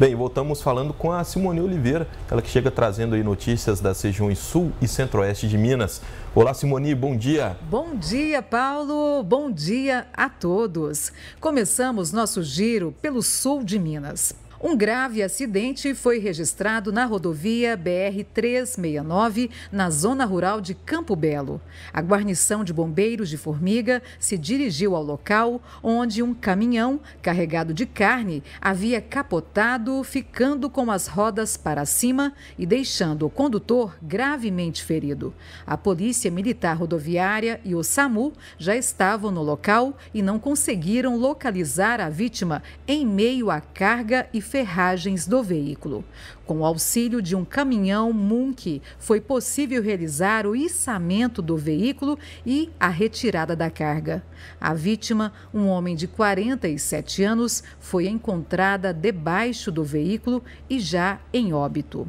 Bem, voltamos falando com a Simone Oliveira, ela que chega trazendo aí notícias das regiões sul e centro-oeste de Minas. Olá, Simone, bom dia. Bom dia, Paulo. Bom dia a todos. Começamos nosso giro pelo sul de Minas. Um grave acidente foi registrado na rodovia BR-369, na zona rural de Campo Belo. A guarnição de bombeiros de Formiga se dirigiu ao local onde um caminhão carregado de carne havia capotado, ficando com as rodas para cima e deixando o condutor gravemente ferido. A Polícia Militar Rodoviária e o SAMU já estavam no local e não conseguiram localizar a vítima em meio à carga e ferragens do veículo. Com o auxílio de um caminhão Munk, foi possível realizar o içamento do veículo e a retirada da carga. A vítima, um homem de 47 anos, foi encontrada debaixo do veículo e já em óbito.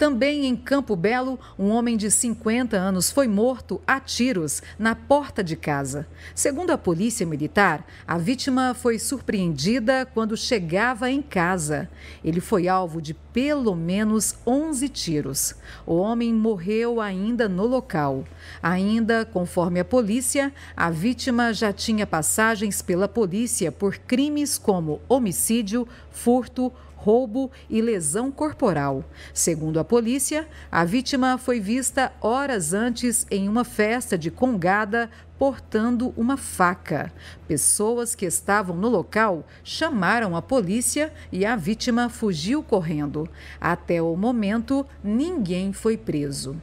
Também em Campo Belo, um homem de 50 anos foi morto a tiros na porta de casa. Segundo a Polícia Militar, a vítima foi surpreendida quando chegava em casa. Ele foi alvo de pelo menos 11 tiros. O homem morreu ainda no local. Ainda, conforme a polícia, a vítima já tinha passagens pela polícia por crimes como homicídio, furto, roubo e lesão corporal. Segundo a polícia, a vítima foi vista horas antes em uma festa de congada portando uma faca. Pessoas que estavam no local chamaram a polícia e a vítima fugiu correndo. Até o momento, ninguém foi preso.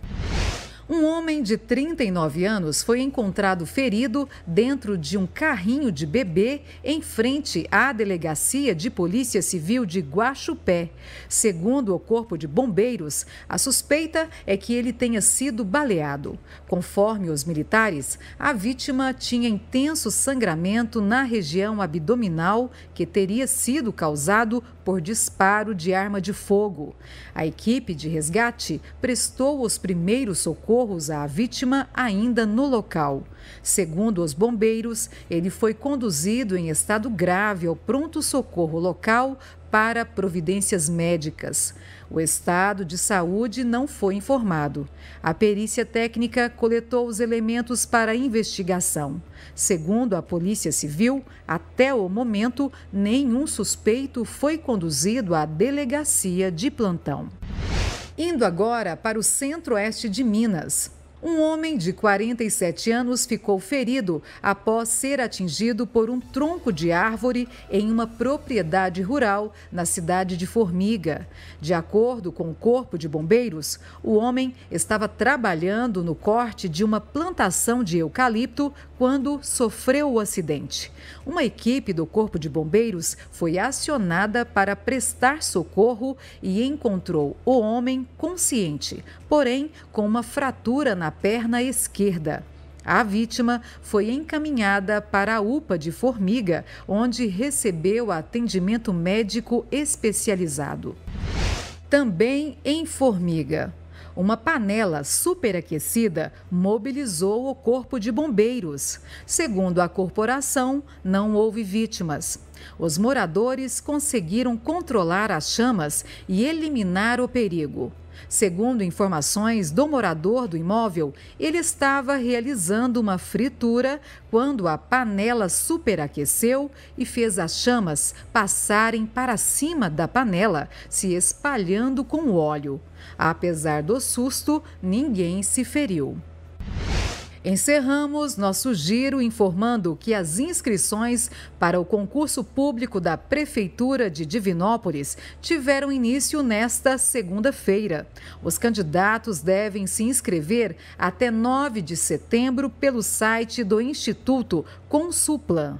Um homem de 39 anos foi encontrado ferido dentro de um carrinho de bebê em frente à delegacia de Polícia Civil de Guaxupé. Segundo o Corpo de Bombeiros, a suspeita é que ele tenha sido baleado. Conforme os militares, a vítima tinha intenso sangramento na região abdominal que teria sido causado por disparo de arma de fogo. A equipe de resgate prestou os primeiros socorros socorros à vítima ainda no local. Segundo os bombeiros, ele foi conduzido em estado grave ao pronto-socorro local para providências médicas. O estado de saúde não foi informado. A perícia técnica coletou os elementos para investigação. Segundo a Polícia Civil, até o momento, nenhum suspeito foi conduzido à delegacia de plantão. Indo agora para o centro-oeste de Minas. Um homem de 47 anos ficou ferido após ser atingido por um tronco de árvore em uma propriedade rural na cidade de Formiga. De acordo com o Corpo de Bombeiros, o homem estava trabalhando no corte de uma plantação de eucalipto quando sofreu o acidente. Uma equipe do Corpo de Bombeiros foi acionada para prestar socorro e encontrou o homem consciente, porém com uma fratura na perna esquerda. A vítima foi encaminhada para a UPA de Formiga, onde recebeu atendimento médico especializado. Também em Formiga, uma panela superaquecida mobilizou o corpo de bombeiros. Segundo a corporação, não houve vítimas. Os moradores conseguiram controlar as chamas e eliminar o perigo. Segundo informações do morador do imóvel, ele estava realizando uma fritura quando a panela superaqueceu e fez as chamas passarem para cima da panela, se espalhando com o óleo. Apesar do susto, ninguém se feriu. Encerramos nosso giro informando que as inscrições para o concurso público da Prefeitura de Divinópolis tiveram início nesta segunda-feira. Os candidatos devem se inscrever até 9 de setembro pelo site do Instituto Consulplan.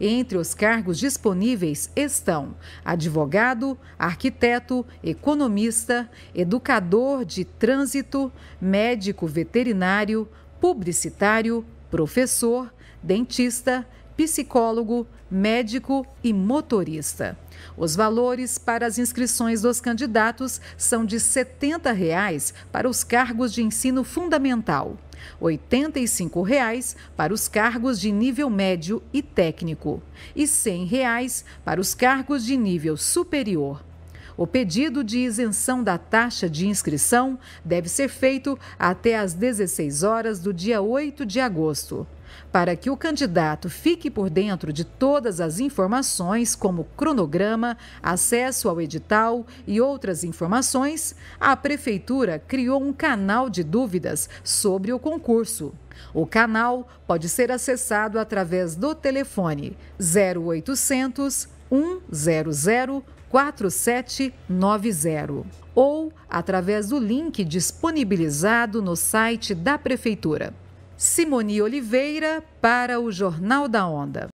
Entre os cargos disponíveis estão advogado, arquiteto, economista, educador de trânsito, médico veterinário, publicitário, professor, dentista, psicólogo, médico e motorista. Os valores para as inscrições dos candidatos são de R$ 70 reais para os cargos de ensino fundamental, R$ 85 reais para os cargos de nível médio e técnico e R$ 100 reais para os cargos de nível superior. O pedido de isenção da taxa de inscrição deve ser feito até às 16 horas do dia 8 de agosto. Para que o candidato fique por dentro de todas as informações, como cronograma, acesso ao edital e outras informações, a Prefeitura criou um canal de dúvidas sobre o concurso. O canal pode ser acessado através do telefone 0800 4790 ou através do link disponibilizado no site da Prefeitura. Simone Oliveira para o Jornal da Onda.